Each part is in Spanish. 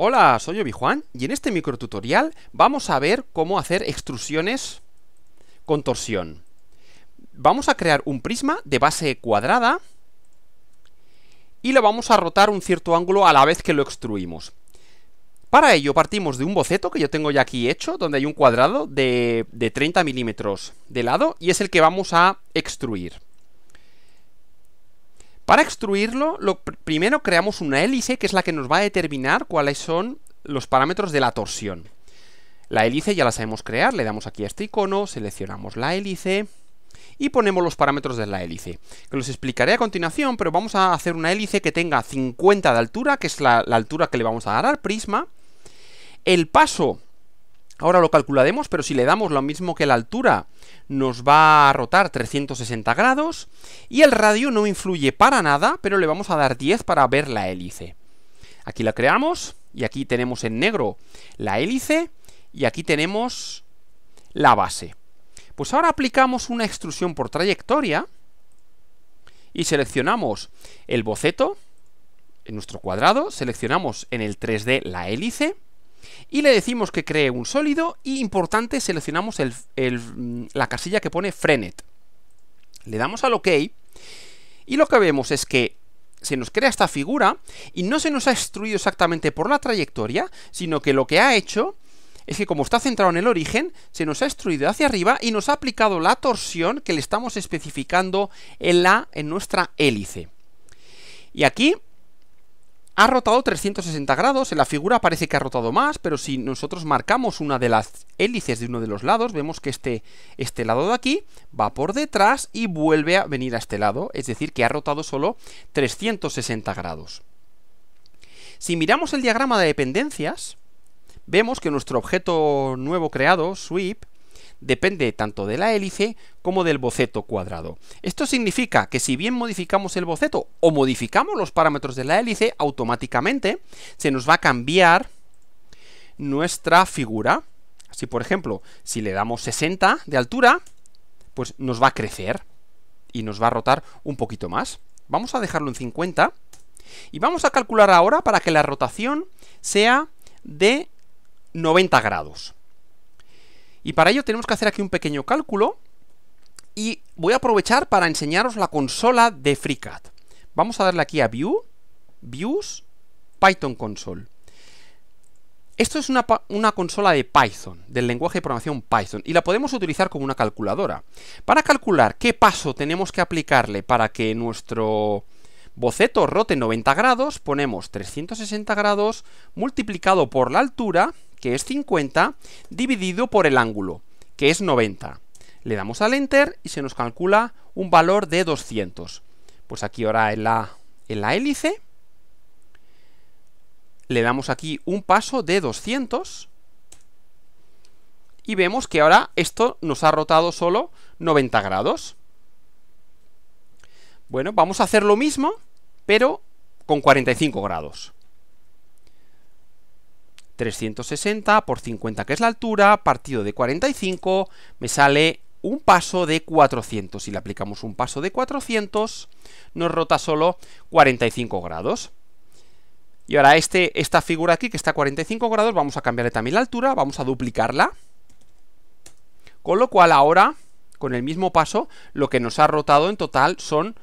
Hola, soy Obi-Juan y en este microtutorial vamos a ver cómo hacer extrusiones con torsión. Vamos a crear un prisma de base cuadrada y lo vamos a rotar un cierto ángulo a la vez que lo extruimos. Para ello partimos de un boceto que yo tengo ya aquí hecho, donde hay un cuadrado de, de 30 milímetros de lado y es el que vamos a extruir. Para extruirlo, lo primero creamos una hélice que es la que nos va a determinar cuáles son los parámetros de la torsión. La hélice ya la sabemos crear, le damos aquí a este icono, seleccionamos la hélice y ponemos los parámetros de la hélice, que los explicaré a continuación, pero vamos a hacer una hélice que tenga 50 de altura, que es la altura que le vamos a dar al prisma. El paso Ahora lo calcularemos, pero si le damos lo mismo que la altura, nos va a rotar 360 grados. Y el radio no influye para nada, pero le vamos a dar 10 para ver la hélice. Aquí la creamos, y aquí tenemos en negro la hélice, y aquí tenemos la base. Pues ahora aplicamos una extrusión por trayectoria, y seleccionamos el boceto, en nuestro cuadrado, seleccionamos en el 3D la hélice, y le decimos que cree un sólido y importante seleccionamos la casilla que pone Frenet. Le damos al OK y lo que vemos es que se nos crea esta figura y no se nos ha extruido exactamente por la trayectoria, sino que lo que ha hecho es que como está centrado en el origen, se nos ha extruido hacia arriba y nos ha aplicado la torsión que le estamos especificando en, la, en nuestra hélice. Y aquí ha rotado 360 grados, en la figura parece que ha rotado más, pero si nosotros marcamos una de las hélices de uno de los lados, vemos que este, este lado de aquí va por detrás y vuelve a venir a este lado, es decir, que ha rotado solo 360 grados. Si miramos el diagrama de dependencias, vemos que nuestro objeto nuevo creado, sweep, depende tanto de la hélice como del boceto cuadrado. Esto significa que si bien modificamos el boceto o modificamos los parámetros de la hélice, automáticamente se nos va a cambiar nuestra figura. Así, por ejemplo, si le damos 60 de altura, pues nos va a crecer y nos va a rotar un poquito más. Vamos a dejarlo en 50 y vamos a calcular ahora para que la rotación sea de 90 grados. Y para ello tenemos que hacer aquí un pequeño cálculo y voy a aprovechar para enseñaros la consola de FreeCAD. Vamos a darle aquí a View, Views, Python Console. Esto es una, consola de Python, del lenguaje de programación Python, y la podemos utilizar como una calculadora. Para calcular qué paso tenemos que aplicarle para que nuestro boceto rote 90 grados, ponemos 360 grados multiplicado por la altura, que es 50, dividido por el ángulo, que es 90. Le damos al Enter y se nos calcula un valor de 200. Pues aquí ahora en la, en la hélice le damos aquí un paso de 200 y vemos que ahora esto nos ha rotado solo 90 grados. Bueno, vamos a hacer lo mismo, pero con 45 grados. 360 por 50 que es la altura, partido de 45, me sale un paso de 400. Si le aplicamos un paso de 400, nos rota solo 45 grados. Y ahora este, esta figura aquí, que está a 45 grados, vamos a cambiarle también la altura, vamos a duplicarla. Con lo cual ahora, con el mismo paso, lo que nos ha rotado en total son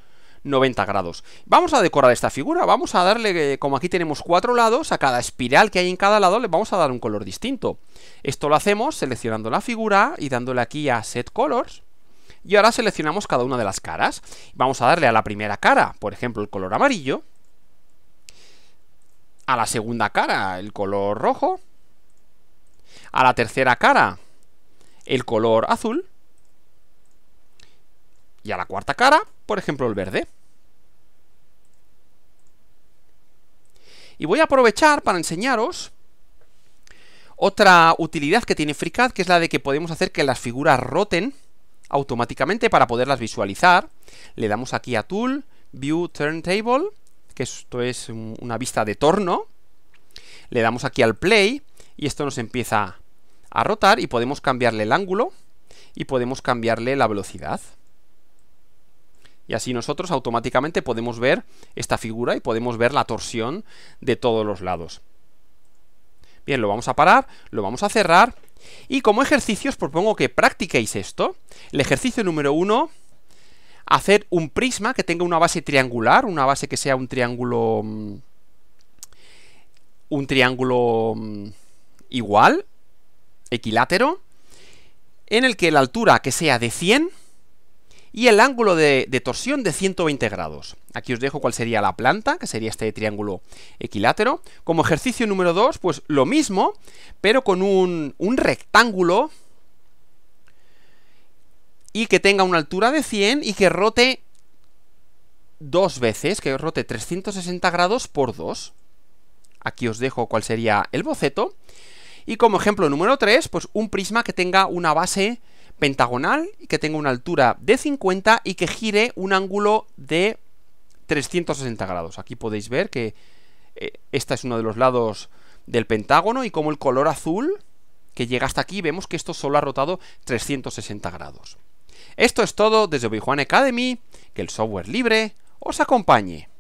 90 grados. Vamos a decorar esta figura, vamos a darle, eh, como aquí tenemos cuatro lados, a cada espiral que hay en cada lado le vamos a dar un color distinto. Esto lo hacemos seleccionando la figura y dándole aquí a Set Colors. Y ahora seleccionamos cada una de las caras. Vamos a darle a la primera cara, por ejemplo, el color amarillo. A la segunda cara, el color rojo. A la tercera cara, el color azul. Y a la cuarta cara, por ejemplo, el verde. Y voy a aprovechar para enseñaros otra utilidad que tiene FreeCAD, que es la de que podemos hacer que las figuras roten automáticamente para poderlas visualizar. Le damos aquí a Tool, View Turntable, que esto es una vista de torno. Le damos aquí al Play y esto nos empieza a rotar y podemos cambiarle el ángulo y podemos cambiarle la velocidad. Y así nosotros automáticamente podemos ver esta figura y podemos ver la torsión de todos los lados. Bien, lo vamos a parar, lo vamos a cerrar. Y como ejercicio os propongo que practiquéis esto. El ejercicio número uno, hacer un prisma que tenga una base triangular, una base que sea un triángulo... Mm, un triángulo mm, igual, equilátero, en el que la altura que sea de 100 y el ángulo de, torsión de 120 grados. Aquí os dejo cuál sería la planta, que sería este triángulo equilátero. Como ejercicio número 2, pues lo mismo, pero con un, rectángulo y que tenga una altura de 100 y que rote dos veces, que rote 360 grados por 2. Aquí os dejo cuál sería el boceto. Y como ejemplo número 3, pues un prisma que tenga una base pentagonal y que tenga una altura de 50 y que gire un ángulo de 360 grados. Aquí podéis ver que este es uno de los lados del pentágono y como el color azul que llega hasta aquí, vemos que esto solo ha rotado 360 grados. Esto es todo desde obi Academy, que el software libre os acompañe.